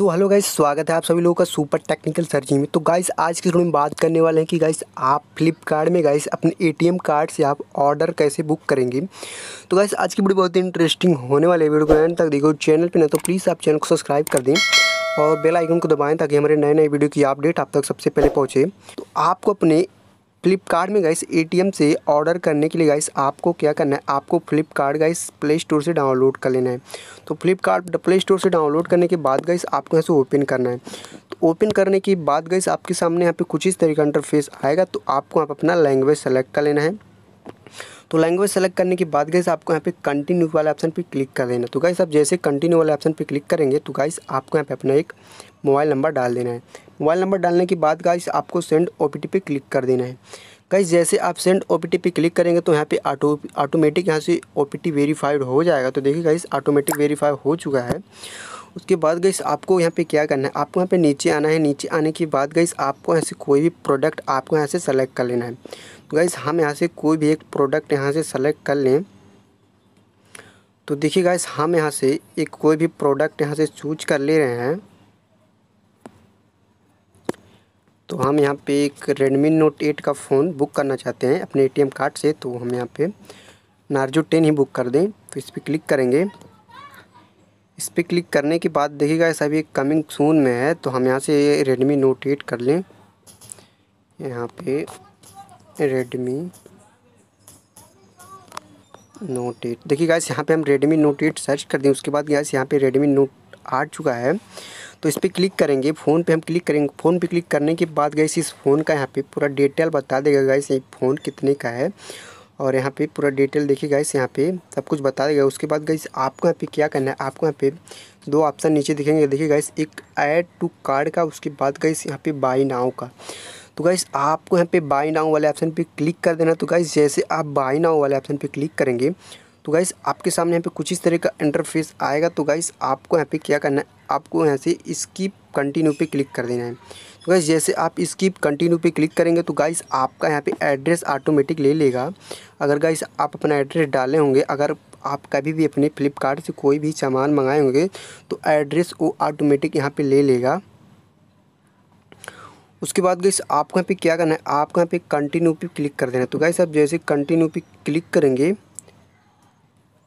तो hello guys स्वागत है आप सभी लोगों का सुपर टेक्निकल सर्जी में तो गाइस आज की वीडियो में बात करने वाले हैं कि गाइस आप फ्लिपकार्ट में गाइस अपने एटीएम कार्ड से आप ऑर्डर कैसे बुक करेंगे तो गाइस आज की वीडियो बहुत ही इंटरेस्टिंग होने वाली है वीडियो को एंड तक देखो चैनल पर ना तो प्लीज़ आप चैनल को सब्सक्राइब कर दें और बेलाइकन को दबाएँ ताकि हमारे नए नए वीडियो की अपडेट आप तक सबसे पहले पहुँचे तो आपको अपने फ्लिपकार्ट में गाइस एटीएम से ऑर्डर करने के लिए गाइस आपको क्या करना है आपको फ्लिपकार्ट गाइस प्ले स्टोर से डाउनलोड कर लेना है तो फ्लिपकार्ट प्ले स्टोर से डाउनलोड करने के बाद गाइस आपको यहाँ से ओपन करना है तो ओपन करने के बाद गाइस आपके सामने यहाँ पे कुछ इस तरीके का इंटरफेस आएगा तो आपको आप अपना लैंग्वेज सेलेक्ट कर लेना है तो लैंग्वेज सेलेक्ट करने के बाद गैस आपको यहाँ पे कंटिन्यू वाले ऑप्शन पे क्लिक कर देना तो गाइस आप जैसे कंटिन्यू वाले ऑप्शन पे क्लिक करेंगे तो गाइस आपको यहाँ पे अपना एक मोबाइल नंबर डाल देना है मोबाइल नंबर डालने के बाद गाइस आपको सेंड ओ पे क्लिक कर देना है कई जैसे आप सेंड ओ पे क्लिक करेंगे तो यहाँ पे ऑटो ऑटोमेटिक यहाँ से ओ पी वेरीफाइड हो जाएगा तो देखिए गाइस ऑटोमेटिक वेरीफाई हो चुका है उसके बाद गई आपको यहाँ पे क्या करना है आपको यहाँ पे नीचे आना है नीचे आने के बाद गई आपको यहाँ से कोई भी प्रोडक्ट आपको यहाँ से सेलेक्ट कर लेना है तो गई हम यहाँ से कोई भी एक प्रोडक्ट यहाँ से सेलेक्ट कर लें तो देखिए गाइस हम यहाँ से एक कोई भी प्रोडक्ट यहाँ से चूज कर ले रहे हैं तो हम यहाँ पे एक रेडमी नोट एट का फ़ोन बुक करना चाहते हैं अपने एटीएम कार्ड से तो हम यहाँ पे नार्जो टेन ही बुक कर दें तो इस पर क्लिक करेंगे इस पर क्लिक करने के बाद देखिएगा ऐसा भी कमिंग सून में है तो हम यहाँ से रेडमी नोट एट कर लें यहाँ पे रेडमी नोट एट देखिए गाइस यहाँ पे हम रेडमी नोट एट सर्च कर दें उसके बाद गाइस यहाँ पे रेडमी नोट आ चुका है तो इस पर क्लिक करेंगे फ़ोन पे हम क्लिक करेंगे फ़ोन पे क्लिक करने के बाद गए इस फ़ोन का यहाँ पे पूरा डिटेल बता देगा गैस ये फ़ोन कितने का है और यहाँ पे पूरा डिटेल देखिए इस यहाँ पे सब कुछ बता देगा उसके बाद गई आपको यहाँ पे क्या करना है आपको यहाँ पे दो ऑप्शन नीचे दिखेंगे देखिए इस एक ऐड टू कार्ड का उसके बाद इस यहाँ पे बाई नाव का तो गाइस आपको यहाँ पे बाई नाउ वाले ऑप्शन पे क्लिक कर देना तो गाइस जैसे आप बाई नाउ वाले ऑप्शन पे क्लिक करेंगे तो गाइस आपके सामने यहाँ पे कुछ इस तरह का इंटरफेस आएगा तो गाइस आपको यहाँ पे क्या करना है आपको यहाँ से स्कीप कंटिन्यू पे क्लिक कर देना है तो गाइस जैसे आप स्कीप कंटिन्यू पे क्लिक करेंगे तो गाइस आपका यहाँ पे एड्रेस ऑटोमेटिक ले लेगा अगर गाइस आप अपना एड्रेस डाले होंगे अगर आप कभी भी अपने फ्लिपकार्ट से कोई भी सामान मंगाए होंगे तो एड्रेस वो ऑटोमेटिक यहाँ पर ले लेगा उसके बाद गई आपको यहाँ पे क्या करना है आपको यहाँ पे कंटिन्यू पे क्लिक कर देना है तो गाइस आप जैसे कंटिन्यू पे क्लिक करेंगे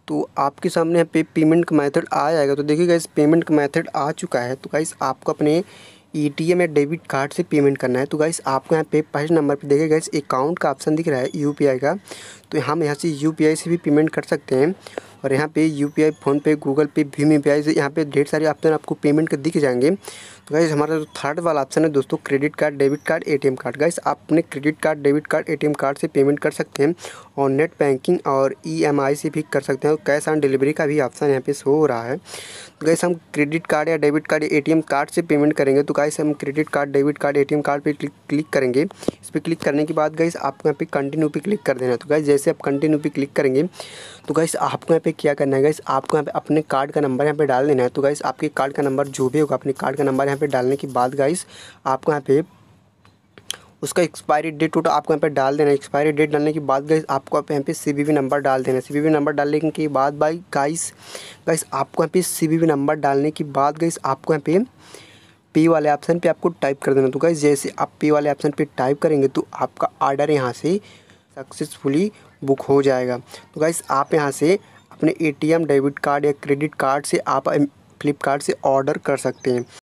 तो आपके सामने यहाँ पे पेमेंट का मेथड आ जाएगा तो देखिएगा इस पेमेंट का मेथड आ चुका है तो गाइस आपको अपने एटीएम टी एम या डेबिट कार्ड से पेमेंट करना है तो गाइस आपको यहाँ पे फर्स्ट नंबर पे देखिएगा इस अकाउंट का ऑप्शन दिख रहा है यू पी आई का तो हम यहाँ से यू पी आई से भी पेमेंट कर सकते हैं और यहाँ पे U P I PhonePe Google Pay भीम यू पी आई यहाँ पे ढेर सारे ऑप्शन आपको पेमेंट के दिख जाएंगे तो गाइस हमारा जो थर्ड वाला ऑप्शन है दोस्तों credit card debit card ATM card guys आप अपने credit card debit card ATM card से पेमेंट कर सकते हैं और नेट बैंकिंग और ईएमआई e से भी कर सकते हैं और कैश ऑन डिलीवरी का भी ऑप्शन यहाँ पे शो हो रहा है तो गाइस हम क्रेडिट कार्ड या debit card T A card से पेमेंट करेंगे तो गाइस हम credit card debit card A card पर क्लिक करेंगे इस पर क्लिक करने के बाद तो गाइस तो आपको यहाँ पे कंटिन्यू पे क्लिक कर देना तो गाइस जैसे आप कंटिन्यू पे क्लिक करेंगे तो गाइस आपको यहाँ पे क्या करना है गाइस आपको यहाँ पे अपने कार्ड का नंबर यहाँ पे डाल देना है तो गाइस आपके कार्ड का नंबर जो भी होगा अपने कार्ड का नंबर यहाँ पे डालने के बाद गाइस आपको यहाँ पे उसका एक्सपायरी डेट टोटल आपको यहाँ पे डाल देना है एक्सपायरी डेट डालने के बाद गाइस आपको आप यहाँ पे सी नंबर डाल देना है सी नंबर डालने के बाद बाई गाइस गाइस आपको यहाँ पे सी नंबर डालने के बाद गाइस आपको यहाँ पे पे वाले ऑप्शन पे आपको टाइप कर देना तो गाइस जैसे आप पे वाले ऑप्शन पे टाइप करेंगे तो आपका आर्डर यहाँ से सक्सेसफुली बुक हो जाएगा तो गाइस आप यहाँ से अपने ए.टी.एम डेबिट कार्ड या क्रेडिट कार्ड से आप फ्लिपकार्ट से ऑर्डर कर सकते हैं